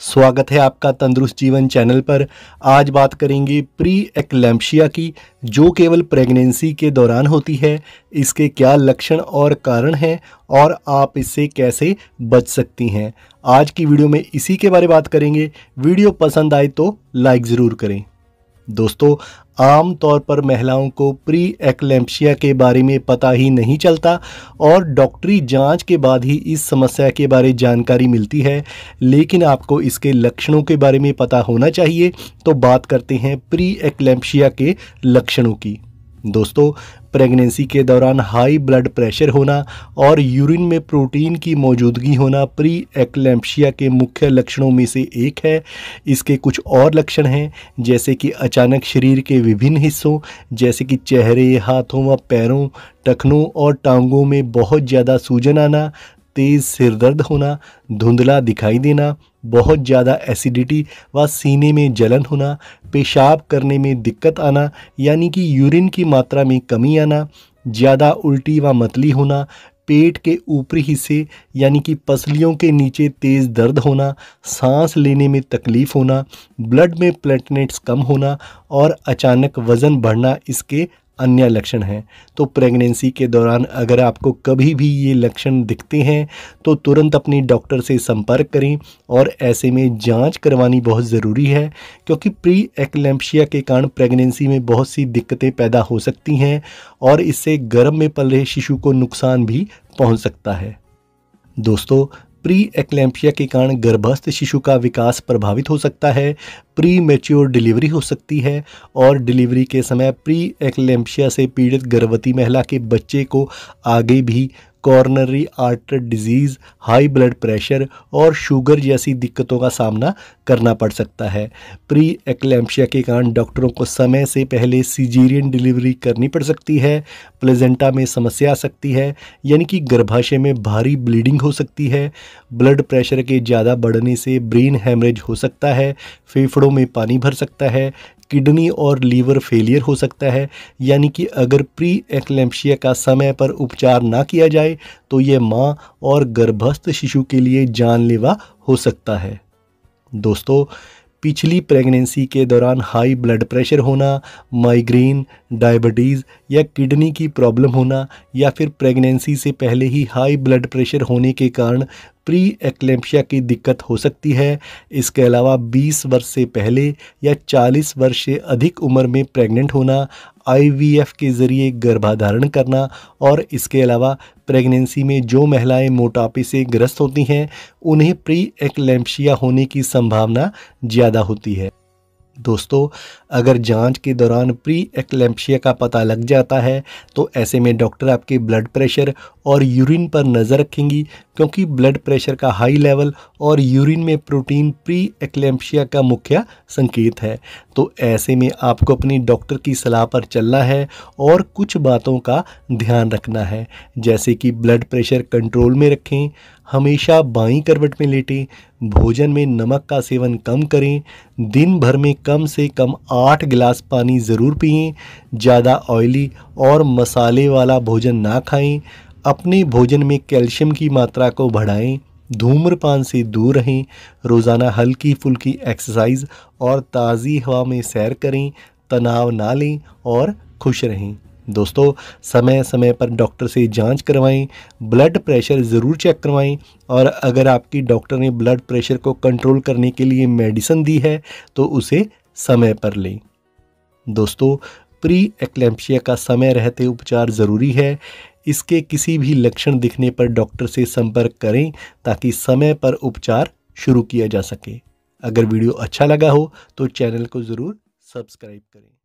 स्वागत है आपका तंदुरुस्त जीवन चैनल पर आज बात करेंगे प्री एक्लैम्पशिया की जो केवल प्रेगनेंसी के दौरान होती है इसके क्या लक्षण और कारण हैं और आप इससे कैसे बच सकती हैं आज की वीडियो में इसी के बारे में बात करेंगे वीडियो पसंद आए तो लाइक ज़रूर करें दोस्तों आम तौर पर महिलाओं को प्री एक्लेम्पशिया के बारे में पता ही नहीं चलता और डॉक्टरी जांच के बाद ही इस समस्या के बारे जानकारी मिलती है लेकिन आपको इसके लक्षणों के बारे में पता होना चाहिए तो बात करते हैं प्री एक्लेम्पशिया के लक्षणों की दोस्तों प्रेगनेंसी के दौरान हाई ब्लड प्रेशर होना और यूरिन में प्रोटीन की मौजूदगी होना प्री एक्लैम्पशिया के मुख्य लक्षणों में से एक है इसके कुछ और लक्षण हैं जैसे कि अचानक शरीर के विभिन्न हिस्सों जैसे कि चेहरे हाथों व पैरों टखनों और टांगों में बहुत ज़्यादा सूजन आना तेज़ सिर दर्द होना धुंधला दिखाई देना बहुत ज़्यादा एसिडिटी व सीने में जलन होना पेशाब करने में दिक्कत आना यानी कि यूरिन की मात्रा में कमी आना ज़्यादा उल्टी व मतली होना पेट के ऊपरी हिस्से यानी कि पसलियों के नीचे तेज़ दर्द होना सांस लेने में तकलीफ़ होना ब्लड में प्लेटलेट्स कम होना और अचानक वज़न बढ़ना इसके अन्य लक्षण हैं तो प्रेगनेंसी के दौरान अगर आपको कभी भी ये लक्षण दिखते हैं तो तुरंत अपने डॉक्टर से संपर्क करें और ऐसे में जांच करवानी बहुत ज़रूरी है क्योंकि प्री एक्लैम्पशिया के कारण प्रेगनेंसी में बहुत सी दिक्कतें पैदा हो सकती हैं और इससे गर्भ में पल रहे शिशु को नुकसान भी पहुँच सकता है दोस्तों प्री एक्लैम्पिया के कारण गर्भस्थ शिशु का विकास प्रभावित हो सकता है प्री मेच्योर डिलीवरी हो सकती है और डिलीवरी के समय प्री एक्लेम्पशिया से पीड़ित गर्भवती महिला के बच्चे को आगे भी coronary artery disease high blood pressure और शुगर जैसी दिक्कतों का सामना करना पड़ सकता है प्री एक्लेम्पशिया के कारण डॉक्टरों को समय से पहले सीजीरियन डिलीवरी करनी पड़ सकती है प्लेजेंटा में समस्या आ सकती है यानी कि गर्भाशय में भारी ब्लीडिंग हो सकती है ब्लड प्रेशर के ज़्यादा बढ़ने से ब्रेन हेमरेज हो सकता है फेफड़ों फेफड़ों में पानी भर सकता है किडनी और लीवर फेलियर हो सकता है यानी कि अगर प्री एक्लेम्पशिया का समय पर उपचार ना किया जाए तो ये माँ और गर्भस्थ शिशु के लिए जानलेवा हो सकता है दोस्तों पिछली प्रेगनेंसी के दौरान हाई ब्लड प्रेशर होना माइग्रेन डायबिटीज़ या किडनी की प्रॉब्लम होना या फिर प्रेगनेंसी से पहले ही हाई ब्लड प्रेशर होने के कारण प्री एक्लेम्पिया की दिक्कत हो सकती है इसके अलावा 20 वर्ष से पहले या 40 वर्ष से अधिक उम्र में प्रेग्नेंट होना आईवीएफ के ज़रिए गर्भाधारण करना और इसके अलावा प्रेगनेंसी में जो महिलाएं मोटापे से ग्रस्त होती हैं उन्हें प्री एक्लेम्पिया होने की संभावना ज़्यादा होती है दोस्तों अगर जांच के दौरान प्री एक्लेम्पिया का पता लग जाता है तो ऐसे में डॉक्टर आपके ब्लड प्रेशर और यूरिन पर नज़र रखेंगी क्योंकि ब्लड प्रेशर का हाई लेवल और यूरिन में प्रोटीन प्री एक्लेम्पशिया का मुख्य संकेत है तो ऐसे में आपको अपनी डॉक्टर की सलाह पर चलना है और कुछ बातों का ध्यान रखना है जैसे कि ब्लड प्रेशर कंट्रोल में रखें हमेशा बाई करवट में लेटें भोजन में नमक का सेवन कम करें दिन भर में कम से कम आठ गिलास पानी ज़रूर पिएं ज़्यादा ऑयली और मसाले वाला भोजन ना खाएं अपने भोजन में कैल्शियम की मात्रा को बढ़ाएं धूम्रपान से दूर रहें रोज़ाना हल्की फुल्की एक्सरसाइज और ताज़ी हवा में सैर करें तनाव ना लें और खुश रहें दोस्तों समय समय पर डॉक्टर से जांच करवाएं ब्लड प्रेशर ज़रूर चेक करवाएं और अगर आपकी डॉक्टर ने ब्लड प्रेशर को कंट्रोल करने के लिए मेडिसिन दी है तो उसे समय पर लें दोस्तों प्री एक्लेम्पशिया का समय रहते उपचार ज़रूरी है इसके किसी भी लक्षण दिखने पर डॉक्टर से संपर्क करें ताकि समय पर उपचार शुरू किया जा सके अगर वीडियो अच्छा लगा हो तो चैनल को ज़रूर सब्सक्राइब करें